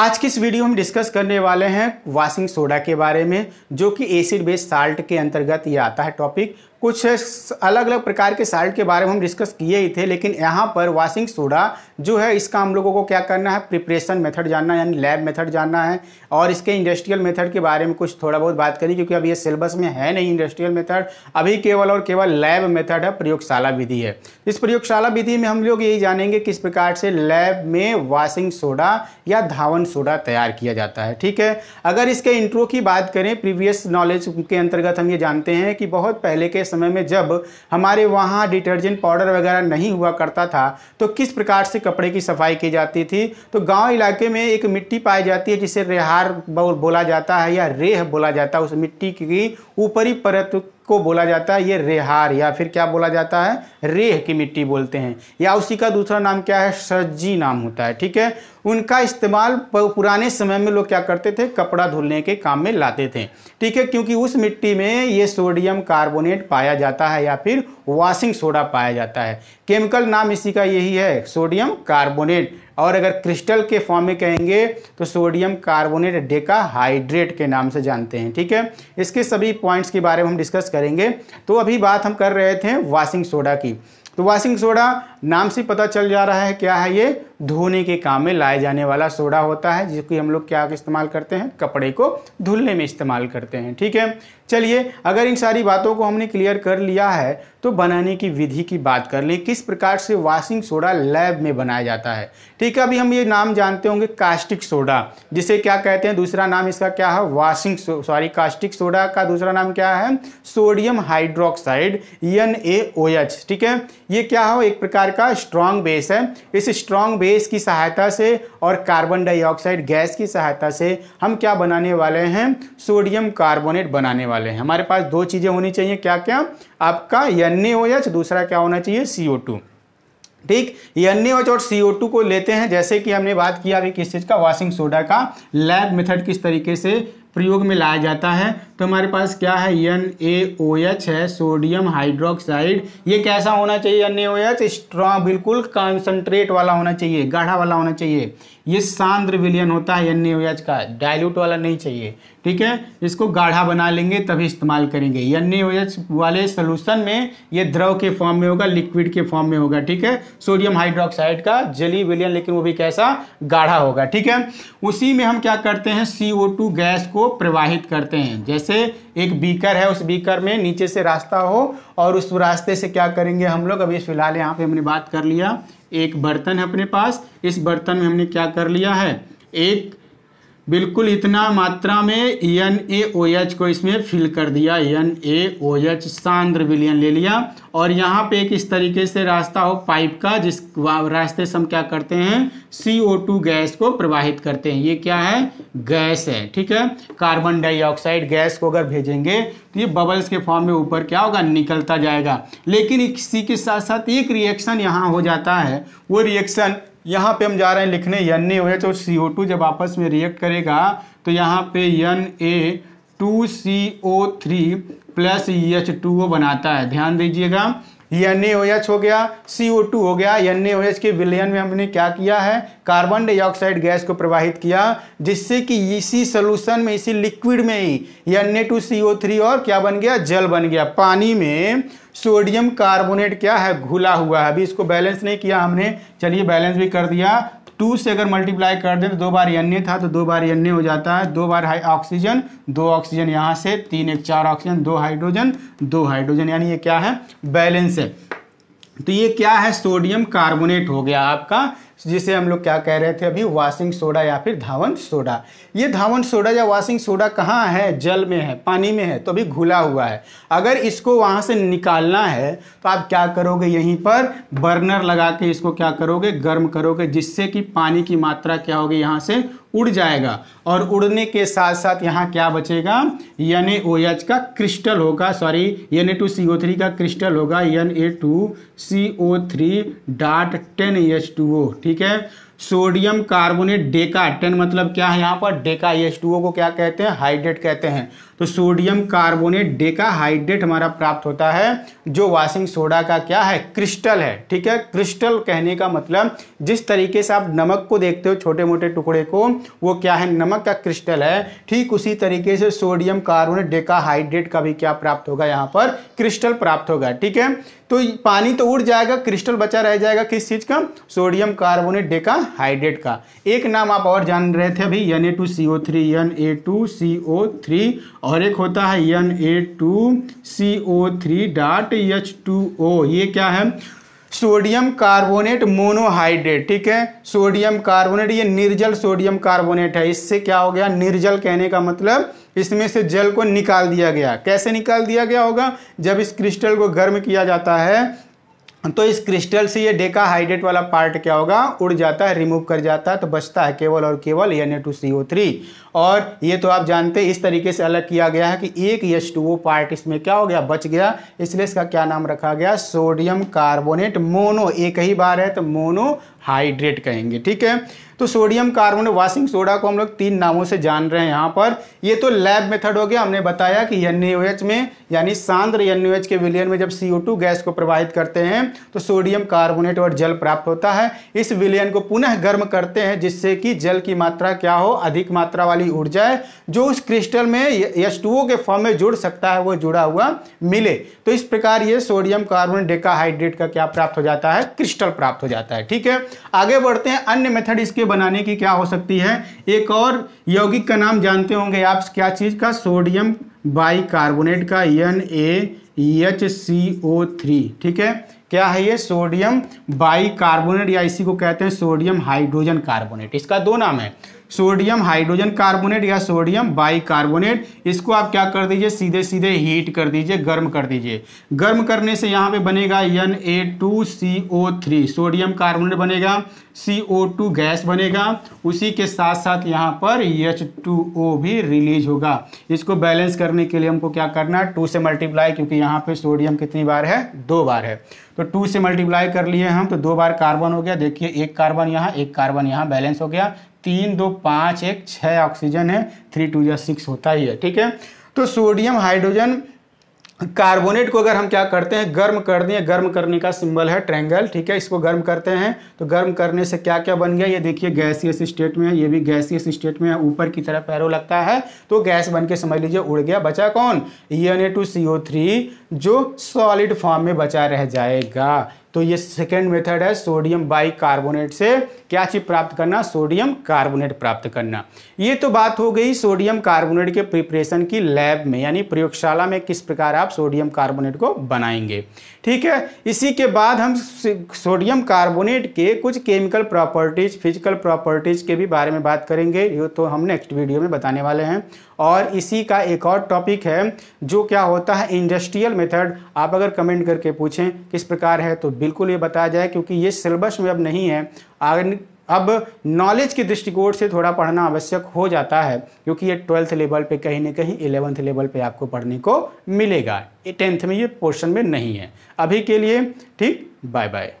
आज की इस वीडियो में डिस्कस करने वाले हैं वाशिंग सोडा के बारे में जो कि एसिड बेस्ड साल्ट के अंतर्गत ये आता है टॉपिक कुछ अलग अलग प्रकार के साल्ट के बारे में हम डिस्कस किए ही थे लेकिन यहाँ पर वाशिंग सोडा जो है इसका हम लोगों को क्या करना है प्रिपरेशन मेथड जानना यानी लैब मेथड जानना है और इसके इंडस्ट्रियल मेथड के बारे में कुछ थोड़ा बहुत बात करी क्योंकि अभी ये सिलेबस में है नहीं इंडस्ट्रियल मेथड अभी केवल और केवल लैब मेथड है प्रयोगशाला विधि है इस प्रयोगशाला विधि में हम लोग यही जानेंगे किस प्रकार से लैब में वाशिंग सोडा या धावन सोडा तैयार किया जाता है ठीक है अगर इसके इंट्रो की बात करें प्रीवियस नॉलेज के अंतर्गत हम ये जानते हैं कि बहुत पहले के समय में जब हमारे वहाँ डिटर्जेंट पाउडर वगैरह नहीं हुआ करता था तो किस प्रकार से कपड़े की सफाई की जाती थी तो गांव इलाके में एक मिट्टी पाई जाती है जिसे रेहार बोला जाता है या रेह बोला जाता है उस मिट्टी की ऊपरी परत को बोला जाता है ये रेहार या फिर क्या बोला जाता है रेह की मिट्टी बोलते हैं या उसी का दूसरा नाम क्या है सज्जी नाम होता है ठीक है उनका इस्तेमाल पुराने समय में लोग क्या करते थे कपड़ा धुलने के काम में लाते थे ठीक है क्योंकि उस मिट्टी में ये सोडियम कार्बोनेट पाया जाता है या फिर वॉशिंग सोडा पाया जाता है केमिकल नाम इसी का यही है सोडियम कार्बोनेट और अगर क्रिस्टल के फॉर्म में कहेंगे तो सोडियम कार्बोनेट डेका हाइड्रेट के नाम से जानते हैं ठीक है इसके सभी पॉइंट्स के बारे में हम डिस्कस करेंगे तो अभी बात हम कर रहे थे वाशिंग सोडा की तो वाशिंग सोडा नाम से पता चल जा रहा है क्या है ये धोने के काम में लाए जाने वाला सोडा होता है जिसको हम लोग क्या इस्तेमाल करते हैं कपड़े को धुलने में इस्तेमाल करते हैं ठीक है चलिए अगर इन सारी बातों को हमने क्लियर कर लिया है तो बनाने की विधि की बात कर लें किस प्रकार से वाशिंग सोडा लैब में बनाया जाता है ठीक है अभी हम ये नाम जानते होंगे कास्टिक सोडा जिसे क्या कहते हैं दूसरा नाम इसका क्या है वाशिंग सॉरी कास्टिक सोडा का दूसरा नाम क्या है सोडियम हाइड्रोक्साइड एन ठीक है ये क्या हो एक प्रकार का स्ट्रॉन्ग बेस है इस स्ट्रॉन्ग बेस गैस की सहायता से और कार्बन डाइऑक्साइड गैस की सहायता से हम क्या बनाने वाले हैं सोडियम कार्बोनेट बनाने वाले हैं हमारे पास दो चीज़ें होनी चाहिए क्या क्या आपका एन दूसरा क्या होना चाहिए सी ठीक एन और सी को लेते हैं जैसे कि हमने बात किया अभी किस चीज़ का वॉशिंग सोडा का लैब मेथड किस तरीके से प्रयोग में लाया जाता है तो हमारे पास क्या है एन ए ओ एच है सोडियम हाइड्रोक्साइड ये कैसा होना चाहिए N A O H strong बिल्कुल कॉन्सनट्रेट वाला होना चाहिए गाढ़ा वाला होना चाहिए ये सांद्र विलियन होता है एन ए ओ एच का डायल्यूट वाला नहीं चाहिए ठीक है इसको गाढ़ा बना लेंगे तभी इस्तेमाल करेंगे एन वाले सोलूशन में ये द्रव के फॉर्म में होगा लिक्विड के फॉर्म में होगा ठीक है सोडियम हाइड्रोक्साइड का जली विलियन लेकिन वो भी कैसा गाढ़ा होगा ठीक है उसी में हम क्या करते हैं सी गैस को प्रवाहित करते हैं जैसे एक बीकर है उस बीकर में नीचे से रास्ता हो और उस रास्ते से क्या करेंगे हम लोग अभी फिलहाल यहाँ पे हमने बात कर लिया एक बर्तन है अपने पास इस बर्तन में हमने क्या कर लिया है एक बिल्कुल इतना मात्रा में एन ए ओ एच को इसमें फिल कर दिया एन ए ओ एच सान्द्र विलियन ले लिया और यहाँ पे एक इस तरीके से रास्ता हो पाइप का जिस रास्ते से हम क्या करते हैं सी ओ टू गैस को प्रवाहित करते हैं ये क्या है गैस है ठीक है कार्बन डाइऑक्साइड गैस को अगर भेजेंगे तो ये बबल्स के फॉर्म में ऊपर क्या होगा निकलता जाएगा लेकिन इसी के साथ साथ एक रिएक्शन यहाँ हो जाता है वो रिएक्शन यहाँ पे हम जा रहे हैं लिखने एन ए ओएच और सी ओ टू जब आपस में रिएक्ट करेगा तो यहाँ पे N A two C O three plus ई एच टू ओ बनाता है ध्यान दीजिएगा एन हो गया सी हो गया एन के विलयन में हमने क्या किया है कार्बन डाइऑक्साइड गैस को प्रवाहित किया जिससे कि इसी सोलूशन में इसी लिक्विड में ही N two C O three और क्या बन गया जल बन गया पानी में सोडियम कार्बोनेट क्या है घुला हुआ है अभी इसको बैलेंस नहीं किया हमने चलिए बैलेंस भी कर दिया टू से अगर मल्टीप्लाई कर दें तो दो बार एन था तो दो बार एन हो जाता है दो बार हाई ऑक्सीजन दो ऑक्सीजन यहाँ से तीन एक चार ऑक्सीजन दो हाइड्रोजन दो हाइड्रोजन यानी ये क्या है बैलेंस है तो ये क्या है सोडियम कार्बोनेट हो गया आपका जिसे हम लोग क्या कह रहे थे अभी वाशिंग सोडा या फिर धावन सोडा ये धावन सोडा या वाशिंग सोडा कहाँ है जल में है पानी में है तो अभी घुला हुआ है अगर इसको वहाँ से निकालना है तो आप क्या करोगे यहीं पर बर्नर लगा के इसको क्या करोगे गर्म करोगे जिससे कि पानी की मात्रा क्या होगी यहाँ से उड़ जाएगा और उड़ने के साथ साथ यहाँ क्या बचेगा एन ए ओ एच का क्रिस्टल होगा sorry N A two C O three का क्रिस्टल होगा N A two C O three dot ten H two O ठीक है सोडियम कार्बोनेट डेका टेन मतलब क्या है यहाँ पर डेका एस टू को क्या कहते हैं हाइड्रेट कहते हैं तो सोडियम कार्बोनेट डेका हाइड्रेट हमारा प्राप्त होता है जो वाशिंग सोडा का क्या है क्रिस्टल है ठीक है क्रिस्टल कहने का मतलब जिस तरीके से आप नमक को देखते हो छोटे मोटे टुकड़े को वो क्या है नमक का क्रिस्टल है ठीक उसी तरीके से सोडियम कार्बोनेट डेका हाइड्रेट का भी क्या प्राप्त होगा यहाँ पर क्रिस्टल प्राप्त होगा ठीक है तो पानी तो उड़ जाएगा क्रिस्टल बचा रह जाएगा किस चीज़ का सोडियम कार्बोनेट डेका हाइड्रेट का एक नाम आप और जान रहे थे अभी N A two C O three N A two C O three और एक होता है N A two C O three dot H two O ये क्या है सोडियम कार्बोनेट मोनोहाइड्रेट ठीक है सोडियम कार्बोनेट ये निर्जल सोडियम कार्बोनेट है इससे क्या हो गया निर्जल कहने का मतलब इसमें से जल को निकाल दिया गया कैसे निकाल दिया गया होगा जब इस क्रिस्टल को गर्म किया जाता है तो इस क्रिस्टल से ये डेका हाइड्रेट वाला पार्ट क्या होगा उड़ जाता है रिमूव कर जाता है तो बचता है केवल और केवल N A two C O three और ये तो आप जानते हैं इस तरीके से अलग किया गया है कि एक एच टू पार्ट इसमें क्या हो गया बच गया इसलिए इसका क्या नाम रखा गया सोडियम कार्बोनेट मोनो एक ही बार है तो मोनो हाइड्रेट कहेंगे ठीक है तो सोडियम कार्बोनेट वाशिंग सोडा को हम लोग तीन नामों से जान रहे हैं यहाँ पर ये तो लैब मेथड हो गया हमने बताया कि एन में यानी सांद्र एन के विलियन में जब सी गैस को प्रवाहित करते हैं तो सोडियम कार्बोनेट और जल प्राप्त होता है इस विलियन को पुनः गर्म करते हैं जिससे कि जल की मात्रा क्या हो अधिक मात्रा वाली ऊर्जा है जो उस क्रिस्टल में एस के फॉर्म में जुड़ सकता है वो जुड़ा हुआ मिले तो इस प्रकार ये सोडियम कार्बोनेट डेकाहाइड्रेट का क्या प्राप्त हो जाता है क्रिस्टल प्राप्त हो जाता है ठीक है आगे बढ़ते हैं अन्य मेथड इसके बनाने की क्या हो सकती है एक और यौगिक का नाम जानते होंगे आप क्या चीज़ का सोडियम बाइकार्बोनेट का N A H C O three ठीक है क्या है ये सोडियम बाइकार्बोनेट या इसी को कहते हैं सोडियम हाइड्रोजन कार्बोनेट इसका दो नाम है सोडियम हाइड्रोजन कार्बोनेट या सोडियम बाइकार्बोनेट इसको आप क्या कर दीजिए सीधे सीधे हीट कर दीजिए गर्म कर दीजिए गर्म करने से यहाँ पे बनेगा N A two C O three sodium carbonate बनेगा सी ओ टू गैस बनेगा उसी के साथ साथ यहाँ पर एच टू ओ भी रिलीज होगा इसको बैलेंस करने के लिए हमको क्या करना है टू से मल्टीप्लाई क्योंकि यहाँ पे सोडियम कितनी बार है दो बार है तो टू से मल्टीप्लाई कर लिए हम तो दो बार कार्बन हो गया देखिए एक कार्बन यहाँ एक कार्बन यहाँ बैलेंस हो गया तीन दो पाँच एक छः ऑक्सीजन है थ्री टू या सिक्स होता ही है ठीक है तो सोडियम हाइड्रोजन कार्बोनेट को अगर हम क्या करते हैं गर्म कर दिए गर्म करने का सिंबल है ट्रैंगल ठीक है इसको गर्म करते हैं तो गर्म करने से क्या क्या बन गया ये देखिए गैसियस स्टेट में है ये भी गैसियस स्टेट में है ऊपर की तरफ पैरो लगता है तो गैस बन के समझ लीजिए उड़ गया बचा कौन ई N A two C O three जो सॉलिड फॉर्म में बचा रह जाएगा तो ये सेकेंड मेथड है सोडियम बाई कार्बोनेट से क्या चीज़ प्राप्त करना सोडियम कार्बोनेट प्राप्त करना ये तो बात हो गई सोडियम कार्बोनेट के प्रिपरेशन की लैब में यानी प्रयोगशाला में किस प्रकार आप सोडियम कार्बोनेट को बनाएंगे ठीक है इसी के बाद हम सोडियम कार्बोनेट के कुछ केमिकल प्रॉपर्टीज़ फिजिकल प्रॉपर्टीज़ के भी बारे में बात करेंगे ये तो हम नेक्स्ट वीडियो में बताने वाले हैं और इसी का एक और टॉपिक है जो क्या होता है इंडस्ट्रियल मेथड आप अगर कमेंट करके पूछें किस प्रकार है तो बिल्कुल ये बताया जाए क्योंकि ये सिलेबस में अब नहीं है आगे अब नॉलेज के दृष्टिकोण से थोड़ा पढ़ना आवश्यक हो जाता है क्योंकि ये ट्वेल्थ लेवल पे कहीं ना कहीं इलेवंथ लेवल पे आपको पढ़ने को मिलेगा टेंथ में ये पोर्शन में नहीं है अभी के लिए ठीक बाय बाय